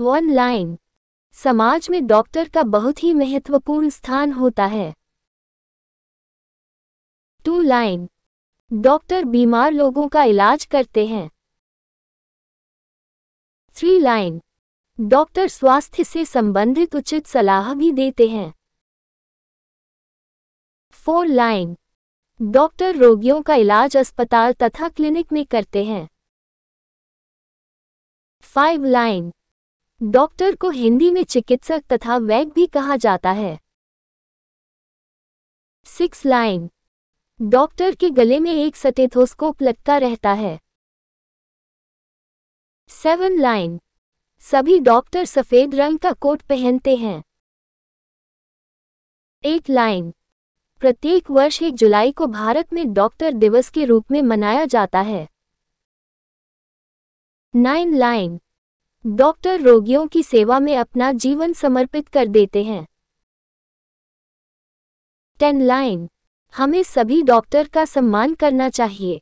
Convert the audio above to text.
one line समाज में doctor का बहुत ही महत्वपूर्ण स्थान होता है टू लाइन डॉक्टर बीमार लोगों का इलाज करते हैं थ्री लाइन डॉक्टर स्वास्थ्य से संबंधित उचित सलाह भी देते हैं फोर लाइन डॉक्टर रोगियों का इलाज अस्पताल तथा क्लिनिक में करते हैं फाइव लाइन डॉक्टर को हिंदी में चिकित्सक तथा वैग भी कहा जाता है सिक्स लाइन डॉक्टर के गले में एक सटेथोस्कोप लगता रहता है सेवन लाइन सभी डॉक्टर सफेद रंग का कोट पहनते हैं एट लाइन प्रत्येक वर्ष एक जुलाई को भारत में डॉक्टर दिवस के रूप में मनाया जाता है नाइन लाइन डॉक्टर रोगियों की सेवा में अपना जीवन समर्पित कर देते हैं टेन लाइन हमें सभी डॉक्टर का सम्मान करना चाहिए